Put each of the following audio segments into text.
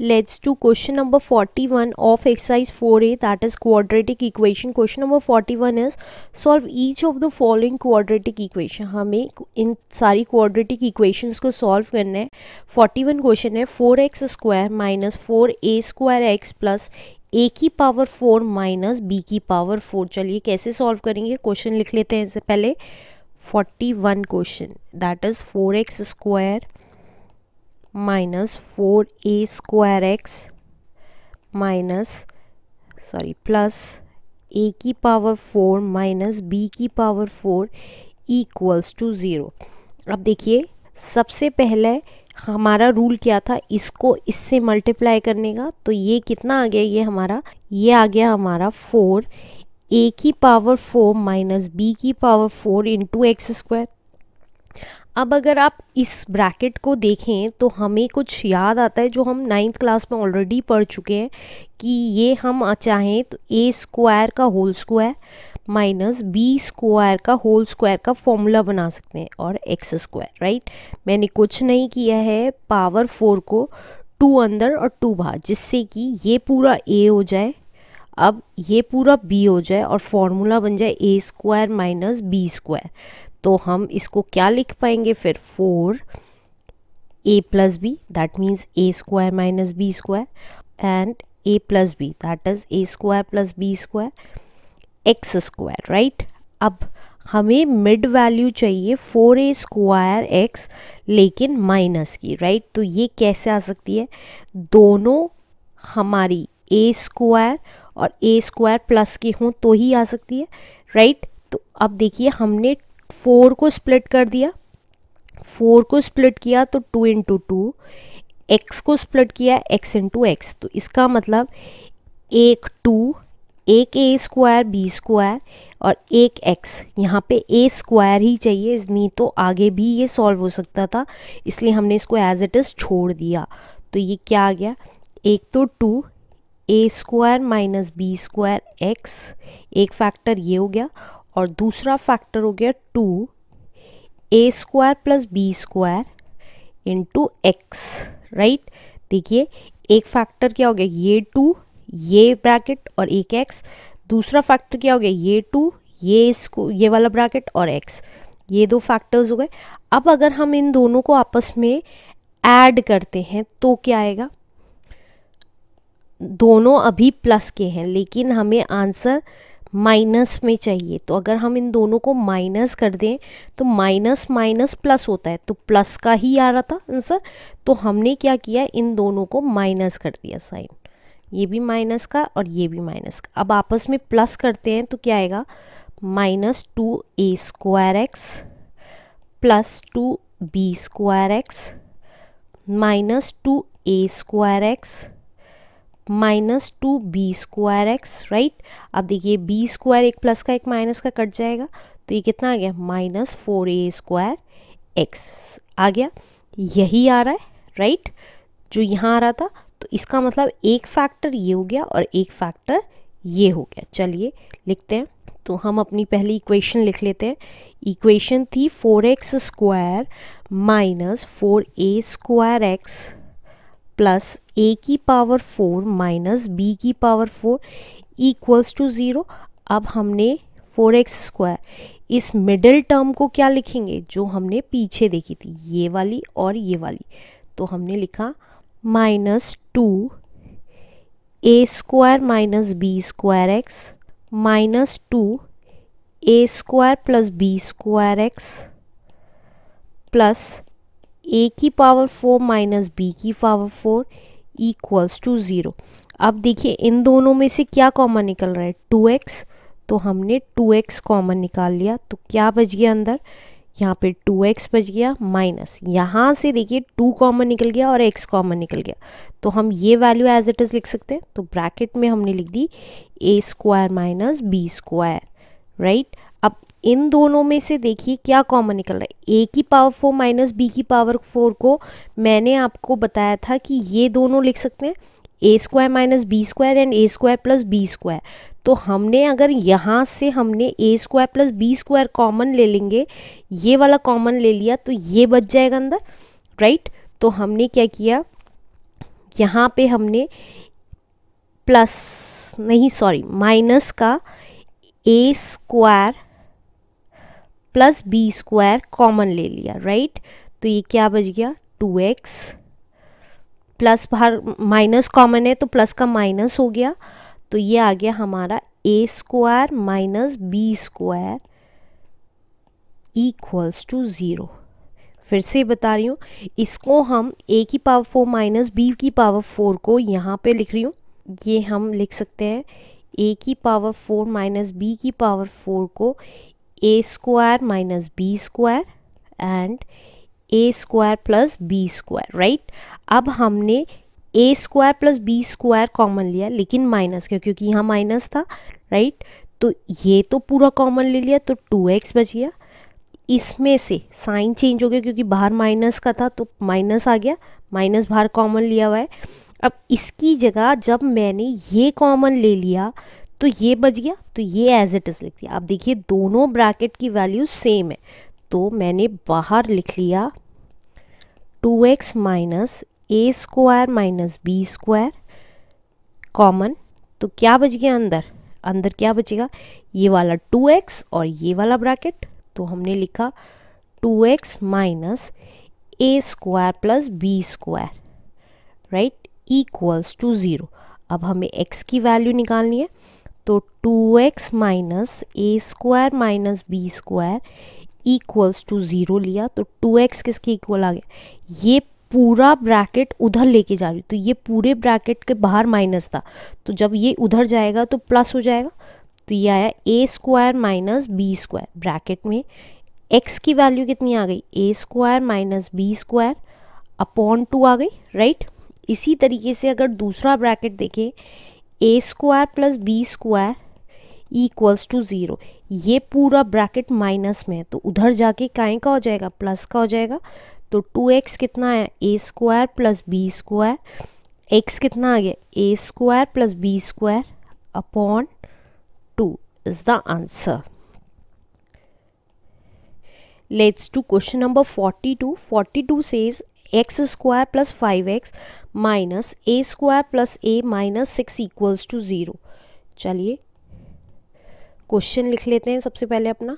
leads to question number 41 of exercise 4a that is quadratic equation question number 41 is solve each of the following quadratic equation हमें इन सारी quadratic equations को solve करना है 41 question है 4x X square minus four A square X plus A की power four minus B की power four चलिए कैसे सॉल्व करेंगे क्वेश्चन लिख लेते हैं इससे पहले 41 question that is four X square minus four A square X minus sorry plus A की पावर फोर माइनस बी की power four equals to zero अब देखिए सबसे पहले हमारा रूल क्या था इसको इससे मल्टीप्लाई करने का तो ये कितना आ गया ये हमारा ये आ गया हमारा फोर ए की पावर फोर माइनस बी की power four into X square अब अगर आप इस ब्रैकेट को देखें तो हमें कुछ याद आता है जो हम नाइन्थ क्लास में ऑलरेडी पढ़ चुके हैं कि ये हम चाहें तो ए स्क्वायर का whole square minus B square का होल स्क्वायर का फॉर्मूला बना सकते हैं और एक्स स्क्वायर राइट मैंने कुछ नहीं किया है पावर फोर को टू अंदर और टू बाहर जिससे कि ये पूरा ए हो जाए अब ये पूरा बी हो जाए और फॉर्मूला बन जाए A square minus B square तो हम इसको क्या लिख पाएंगे फिर four A plus B that means A square minus B square and A plus B that is A square plus B square x square right अब हमें मिड वैल्यू चाहिए फोर ए स्क्वायर एक्स लेकिन minus की right right? तो ये कैसे आ सकती है दोनों हमारी ए स्क्वायर और ए स्क्वायर प्लस की हों तो ही आ सकती है राइट right? तो अब देखिए हमने फोर को स्प्लिट कर दिया फोर को स्प्लिट किया तो टू इंटू टू एक्स को स्प्लिट किया एक्स इंटू एक्स तो इसका मतलब एक टू एक ए स्क्वायर बी स्क्वायर और एक एक्स यहाँ पे ए स्क्वायर ही चाहिए नहीं तो आगे भी ये सॉल्व हो सकता था इसलिए हमने इसको एज इट इज़ छोड़ दिया तो ये क्या आ गया एक तो two A square minus B square X एक फैक्टर ये हो गया और दूसरा फैक्टर हो गया two A square plus B square into X right देखिए एक फैक्टर क्या हो गया ये टू ये ब्रैकेट और एक एक्स दूसरा फैक्टर क्या हो गया ये टू ये इसको ये वाला ब्रैकेट और एक्स ये दो फैक्टर्स हो गए अब अगर हम इन दोनों को आपस में ऐड करते हैं तो क्या आएगा दोनों अभी प्लस के हैं लेकिन हमें आंसर माइनस में चाहिए तो अगर हम इन दोनों को माइनस कर दें तो माइनस माइनस प्लस होता है तो प्लस का ही आ रहा था आंसर तो हमने क्या किया इन दोनों को माइनस कर दिया साइन ये भी माइनस का और ये भी माइनस का अब आपस में प्लस करते हैं तो क्या आएगा minus two A square X plus two B square X minus two A square X minus two B square X right अब देखिए बी स्क्वायर एक प्लस का एक माइनस का कट जाएगा तो ये कितना आ गया minus four A square X आ गया यही आ रहा है राइट जो यहाँ आ रहा था तो इसका मतलब एक फैक्टर ये हो गया और एक फैक्टर ये हो गया चलिए लिखते हैं तो हम अपनी पहली इक्वेशन लिख लेते हैं इक्वेशन थी four X square minus four A square X plus A की पावर फोर माइनस बी की power four equals to zero अब हमने फोर एक्स स्क्वायर इस मिडिल टर्म को क्या लिखेंगे जो हमने पीछे देखी थी ये वाली और ये वाली तो हमने लिखा minus two A square minus B square X minus two A square plus B square X plus A की पावर फोर माइनस बी की power four equals to zero अब देखिए इन दोनों में से क्या कॉमन निकल रहा है टू एक्स तो हमने टू एक्स कॉमन निकाल लिया तो क्या बच गया अंदर यहाँ पे टू एक्स बच गया माइनस यहाँ से देखिए टू कॉमन निकल गया और एक्स कॉमन निकल गया तो हम ये वैल्यू एज इट इज़ लिख सकते हैं तो ब्रैकेट में हमने लिख दी A square minus B square right इन दोनों में से देखिए क्या कॉमन निकल रहा है ए की पावर फोर माइनस बी की पावर फोर को मैंने आपको बताया था कि ये दोनों लिख सकते हैं A square minus B square and A square plus B square तो हमने अगर यहाँ से हमने A square plus B square common ले लेंगे ये वाला कॉमन ले लिया तो ये बच जाएगा अंदर राइट तो हमने क्या किया यहाँ पे हमने प्लस नहीं सॉरी माइनस का ए square plus B square common ले लिया राइट तो ये क्या बच गया टू एक्स प्लस बाहर माइनस कॉमन है तो प्लस का माइनस हो गया तो ये आ गया हमारा A square minus B square equals to zero फिर से बता रही हूँ इसको हम ए की पावर फोर माइनस बी की पावर फोर को यहाँ पे लिख रही हूँ ये हम लिख सकते हैं ए की पावर फोर माइनस बी की पावर फोर को a square minus b square and A square plus B square right अब हमने A square plus B square common लिया लेकिन माइनस क्यों क्योंकि यहाँ माइनस था राइट right? तो ये तो पूरा कॉमन ले लिया तो टू एक्स बच गया इसमें से साइन चेंज हो गया क्योंकि बाहर माइनस का था तो माइनस आ गया माइनस बाहर कॉमन लिया हुआ है अब इसकी जगह जब मैंने ये कॉमन ले लिया तो ये बच गया तो ये एज इट इज़ लिख दिया आप देखिए दोनों ब्रैकेट की वैल्यू सेम है तो मैंने बाहर लिख लिया टू एक्स माइनस ए square minus B square common तो क्या बच गया अंदर अंदर क्या बचेगा ये वाला टू एक्स और ये वाला ब्रैकेट तो हमने लिखा two x minus A square plus B square right equals to zero अब हमें एक्स की वैल्यू निकालनी है तो 2x X minus A square minus B square equals to zero लिया तो 2x किसके इक्वल आ गया ये पूरा ब्रैकेट उधर लेके जा रही तो ये पूरे ब्रैकेट के बाहर माइनस था तो जब ये उधर जाएगा तो प्लस हो जाएगा तो ये आया a square minus B square bracket में एक्स की वैल्यू कितनी आ गई a square minus B square upon two आ गई राइट इसी तरीके से अगर दूसरा ब्रैकेट देखें a square plus B square equals to zero ये पूरा ब्रैकेट माइनस में है तो उधर जाके काय का हो जाएगा प्लस का हो जाएगा तो टू एक्स कितना आया a square plus B square x कितना आ गया a square plus B square upon two is the answer let's to question number forty two forty two says x square plus five x minus A square plus a minus six equals to zero चलिए question लिख लेते हैं सबसे पहले अपना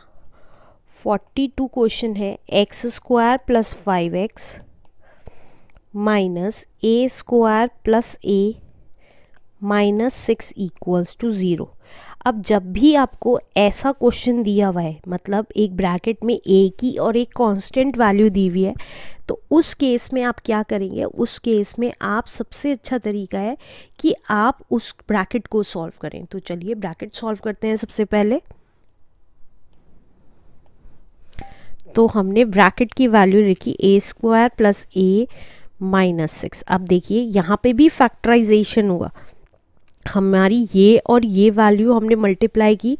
forty two question है x square plus five x minus A square plus a minus six equals to zero अब जब भी आपको ऐसा क्वेश्चन दिया हुआ है मतलब एक ब्रैकेट में ए की और एक कांस्टेंट वैल्यू दी हुई है तो उस केस में आप क्या करेंगे उस केस में आप सबसे अच्छा तरीका है कि आप उस ब्रैकेट को सॉल्व करें तो चलिए ब्रैकेट सॉल्व करते हैं सबसे पहले तो हमने ब्रैकेट की वैल्यू लिखी a square plus a minus six अब देखिए यहाँ पे भी फैक्टराइजेशन हुआ हमारी ये और ये वैल्यू हमने मल्टीप्लाई की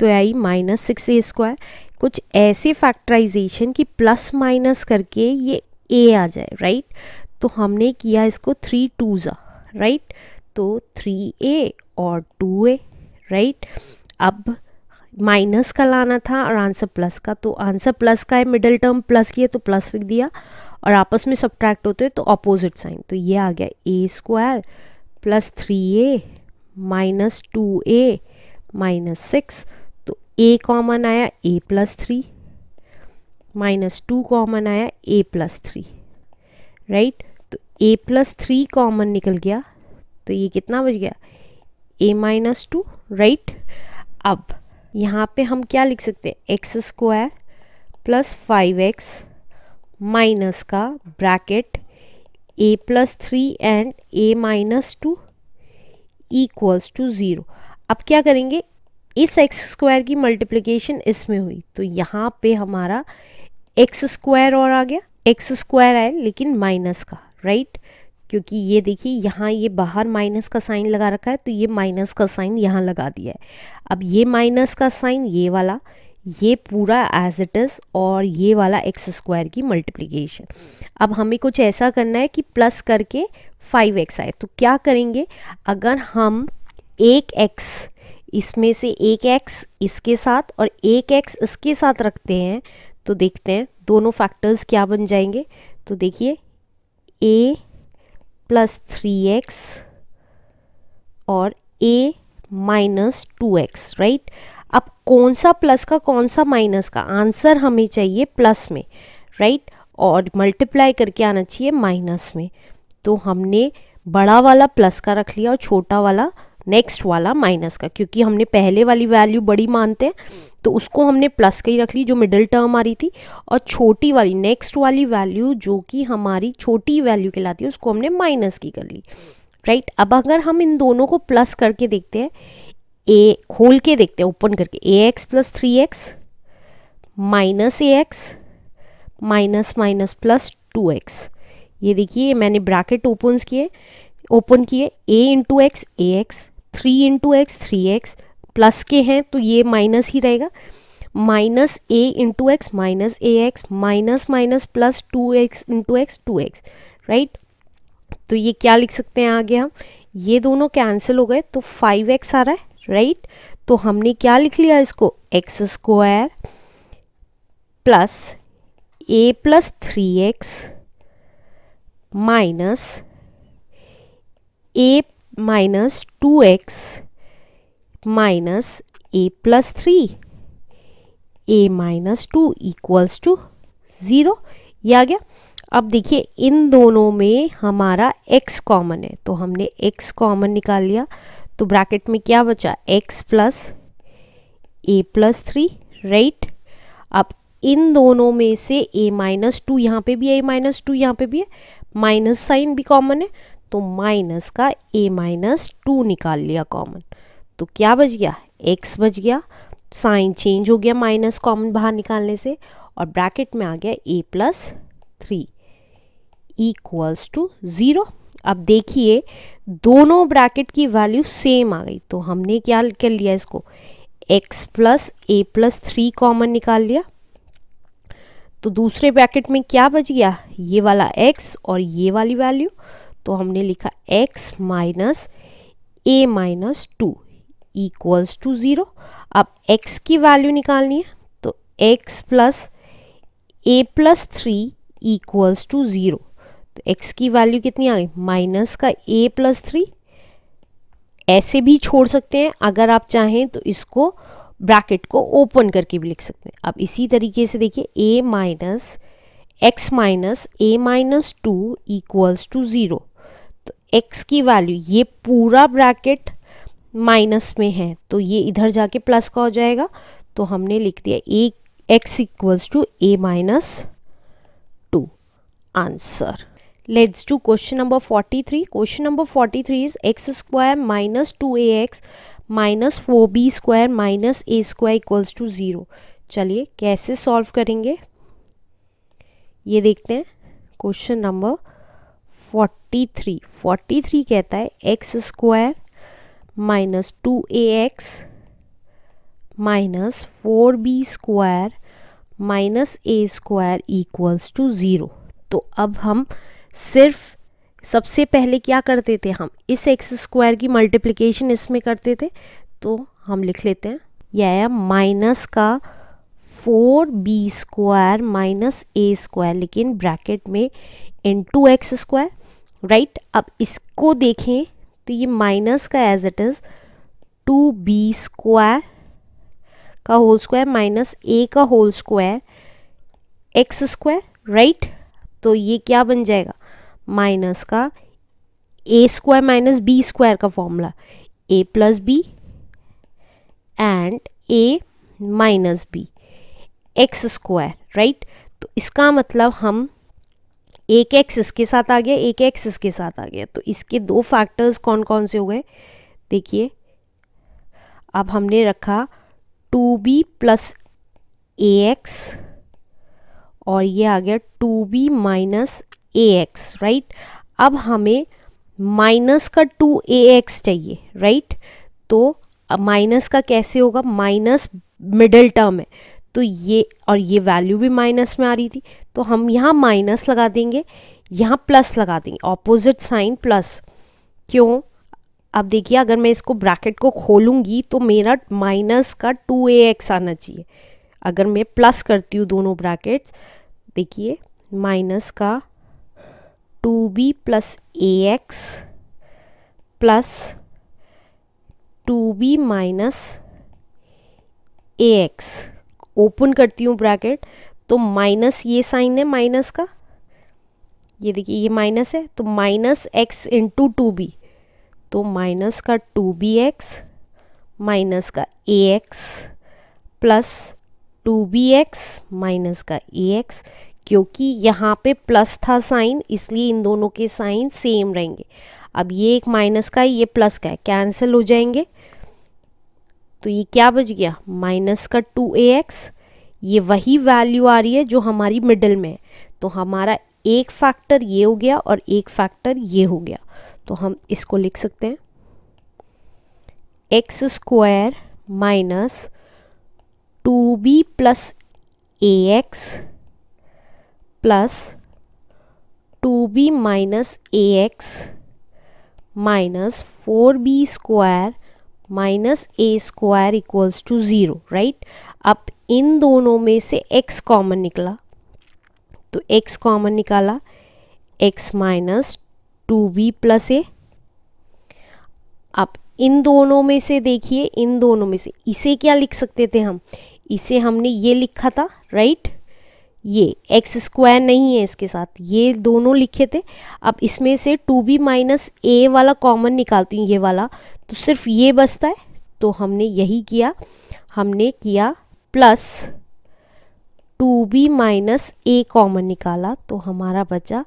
तो आई माइनस सिक्स ए स्क्वायर कुछ ऐसे फैक्टराइजेशन की प्लस माइनस करके ये ए आ जाए राइट तो हमने किया इसको थ्री टू ज़ा राइट तो थ्री ए और टू ए राइट अब माइनस का लाना था और आंसर प्लस का तो आंसर प्लस का है मिडिल टर्म प्लस की है तो प्लस लिख दिया और आपस में सब्ट्रैक्ट होते हैं तो अपोजिट साइन तो ये आ गया a square plus three a minus two a minus six तो ए कॉमन आया a plus three minus two common आया ए प्लस थ्री राइट तो ए प्लस थ्री कॉमन निकल गया तो ये कितना बच गया ए माइनस टू राइट अब यहाँ पे हम क्या लिख सकते हैं x square plus five x minus का bracket a plus three and a minus two equals to zero अब क्या करेंगे इस एक्स स्क्वायर की मल्टीप्लिकेशन इसमें हुई तो यहाँ पे हमारा एक्स स्क्वायर और आ गया एक्स स्क्वायर आए लेकिन माइनस का राइट क्योंकि ये देखिए यहाँ ये बाहर माइनस का साइन लगा रखा है तो ये माइनस का साइन यहाँ लगा दिया है अब ये माइनस का साइन ये वाला ये पूरा एज इट इज़ और ये वाला एक्स स्क्वायर की मल्टीप्लीकेशन अब हमें कुछ ऐसा करना है कि प्लस करके फाइव एक्स आए तो क्या करेंगे अगर हम एक एक्स इसमें से एक एक्स इसके साथ और एक एक्स इसके साथ रखते हैं तो देखते हैं दोनों फैक्टर्स क्या बन जाएंगे तो देखिए ए प्लस थ्री एक्स और a minus two x right अब कौन सा प्लस का कौन सा माइनस का आंसर हमें चाहिए प्लस में राइट right? और मल्टीप्लाई करके आना चाहिए माइनस में तो हमने बड़ा वाला प्लस का रख लिया और छोटा वाला नेक्स्ट वाला माइनस का क्योंकि हमने पहले वाली वैल्यू बड़ी मानते हैं तो उसको हमने प्लस का ही रख ली जो मिडिल टर्म आ रही थी और छोटी वाली नेक्स्ट वाली वैल्यू जो कि हमारी छोटी वैल्यू कहलाती है उसको हमने माइनस की कर ली राइट right? अब अगर हम इन दोनों को प्लस करके देखते हैं ए खोल के देखते हैं ओपन करके a x plus three x minus a x minus minus plus two x ये देखिए मैंने ब्रैकेट ओपन किए ओपन किए a into x a x three into x three x plus के हैं तो ये माइनस ही रहेगा minus a into x minus a x minus minus plus two x into x two x right तो ये क्या लिख सकते हैं आगे हम ये दोनों कैंसिल हो गए तो फाइव एक्स आ रहा है राइट तो हमने क्या लिख लिया इसको x square plus a plus three x minus a minus two x minus a plus three a minus two equals to zero ये आ गया अब देखिए इन दोनों में हमारा x कॉमन है तो हमने x कॉमन निकाल लिया तो ब्रैकेट में क्या बचा x plus a plus three right अब इन दोनों में से a माइनस टू यहाँ पे भी है ए माइनस टू यहाँ पे भी है माइनस साइन भी कॉमन है तो माइनस का ए माइनस टू निकाल लिया कॉमन तो क्या बच गया एक्स बच गया साइन चेंज हो गया माइनस कॉमन बाहर निकालने से और ब्रैकेट में आ गया a plus three equals to zero अब देखिए दोनों ब्रैकेट की वैल्यू सेम आ गई तो हमने क्या कर लिया इसको x plus a plus three common निकाल लिया तो दूसरे ब्रैकेट में क्या बच गया ये वाला x और ये वाली वैल्यू तो हमने लिखा x minus a minus two equals to zero अब x की वैल्यू निकालनी है तो x plus a plus three equals to zero तो x की वैल्यू कितनी आ गई माइनस का a प्लस थ्री ऐसे भी छोड़ सकते हैं अगर आप चाहें तो इसको ब्रैकेट को ओपन करके भी लिख सकते हैं अब इसी तरीके से देखिए a minus x minus a minus two equals to zero x की वैल्यू ये पूरा ब्रैकेट माइनस में है तो ये इधर जाके प्लस का हो जाएगा तो हमने लिख दिया a x equals to a minus two answer let's to question number forty three question number forty three is x square minus two a x minus four b square minus A square equals to zero चलिए कैसे solve करेंगे ये देखते हैं question number forty three forty three कहता है x square minus two a x minus four b square minus A square equals to zero तो अब हम सिर्फ सबसे पहले क्या करते थे हम इस एक्स स्क्वायर की मल्टीप्लिकेशन इसमें करते थे तो हम लिख लेते हैं यह आया माइनस का फोर बी स्क्वायर माइनस ए स्क्वायर लेकिन ब्रैकेट में into x square right अब इसको देखें तो ये माइनस का as it is two B square का होल स्क्वायर माइनस ए का whole square x square right तो ये क्या बन जाएगा माइनस का ए स्क्वायर माइनस बी स्क्वायर का formula a plus b and a minus b x square right तो इसका मतलब हम एक एक्स इसके साथ आ गया एक एक्स इसके साथ आ गया तो इसके दो फैक्टर्स कौन कौन से हो गए देखिए अब हमने रखा two b plus a x और ये आ गया two b minus a x right अब हमें माइनस का टू ए एक्स चाहिए राइट तो माइनस का कैसे होगा माइनस मिडल टर्म है तो ये और ये वैल्यू भी माइनस में आ रही थी तो हम यहाँ माइनस लगा देंगे यहाँ प्लस लगा देंगे ऑपोजिट साइन प्लस क्यों अब देखिए अगर मैं इसको ब्रैकेट को खोलूँगी तो मेरा माइनस का टू ए एक्स आना चाहिए अगर मैं प्लस करती हूँ दोनों ब्रैकेट्स देखिए माइनस का two b plus a x plus two b minus a x open करती हूँ ब्रैकेट तो माइनस ये साइन है माइनस का ये देखिए ये माइनस है तो minus x into two b तो माइनस का टू बी एक्स माइनस का a x plus two b x minus का ए एक्स क्योंकि यहाँ पे प्लस था साइन इसलिए इन दोनों के साइन सेम रहेंगे अब ये एक माइनस का है ये प्लस का है कैंसिल हो जाएंगे तो ये क्या बच गया माइनस का टू ए एक्स ये वही वैल्यू आ रही है जो हमारी मिडल में है तो हमारा एक फैक्टर ये हो गया और एक फैक्टर ये हो गया तो हम इसको लिख सकते हैं x square minus two b plus a x plus two b minus a x minus four b square minus A square equals to zero right अब इन दोनों में से x कॉमन निकला तो x कॉमन निकाला x minus two b plus a अब इन दोनों में से देखिए इन दोनों में से इसे क्या लिख सकते थे हम इसे हमने ये लिखा था राइट ये एक्स स्क्वायर नहीं है इसके साथ ये दोनों लिखे थे अब इसमें से टू बी माइनस ए वाला कॉमन निकालती हूँ ये वाला तो सिर्फ ये बचता है तो हमने यही किया हमने किया plus two b minus a common निकाला तो हमारा बचा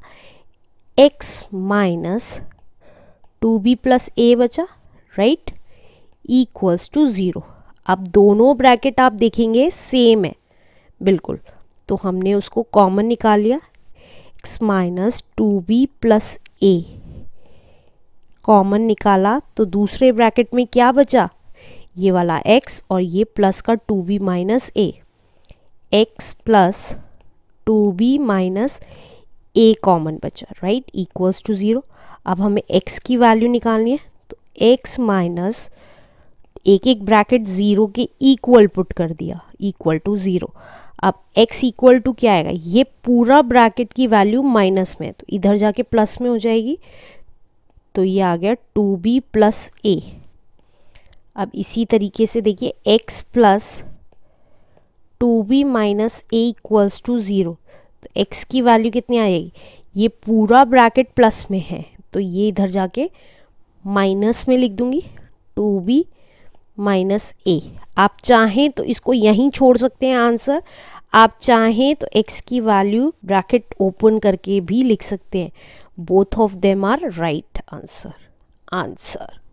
x minus two b plus a बचा राइट इक्वल्स टू ज़ीरो अब दोनों ब्रैकेट आप देखेंगे सेम है बिल्कुल तो हमने उसको कॉमन निकाल लिया x minus two b plus a common निकाला तो दूसरे ब्रैकेट में क्या बचा ये वाला x और ये प्लस का two b minus a x plus two b minus a common बचा राइट इक्वल्स टू ज़ीरो अब हमें x की वैल्यू निकालनी है तो x माइनस एक एक ब्रैकेट ज़ीरो के इक्वल पुट कर दिया इक्वल टू ज़ीरो अब x इक्वल टू क्या आएगा ये पूरा ब्रैकेट की वैल्यू माइनस में तो इधर जाके प्लस में हो जाएगी तो ये आ गया टू बी प्लस ए अब इसी तरीके से देखिए x plus two b minus a equals to zero तो x की वैल्यू कितनी आएगी ये पूरा ब्रैकेट प्लस में है तो ये इधर जाके माइनस में लिख दूंगी टू बी माइनस ए आप चाहें तो इसको यहीं छोड़ सकते हैं आंसर आप चाहें तो x की वैल्यू ब्रैकेट ओपन करके भी लिख सकते हैं both of them are right answer answer